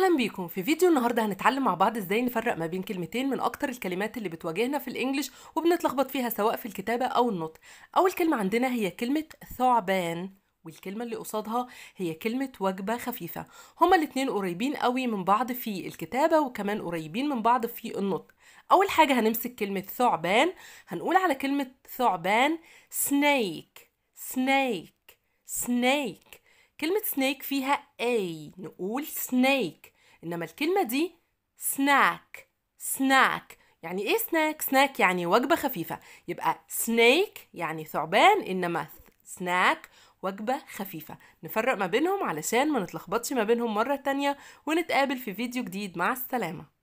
اهلا بيكم في فيديو النهارده هنتعلم مع بعض ازاي نفرق ما بين كلمتين من اكتر الكلمات اللي بتواجهنا في الانجليش وبنتلخبط فيها سواء في الكتابه او النطق اول كلمه عندنا هي كلمه ثعبان والكلمة اللي قصادها هي كلمة وجبة خفيفة هما الاتنين قريبين قوي من بعض في الكتابة وكمان قريبين من بعض في النطق أول حاجة هنمسك كلمة ثعبان هنقول على كلمة ثعبان سنيك سنيك سنيك كلمة سنيك فيها اي نقول سنيك إنما الكلمة دي سناك سناك يعني ايه سناك سناك يعني وجبة خفيفة يبقى سنيك يعني ثعبان إنما سناك وجبة خفيفة نفرق ما بينهم علشان ما نتلخبطش ما بينهم مرة تانية ونتقابل في فيديو جديد مع السلامة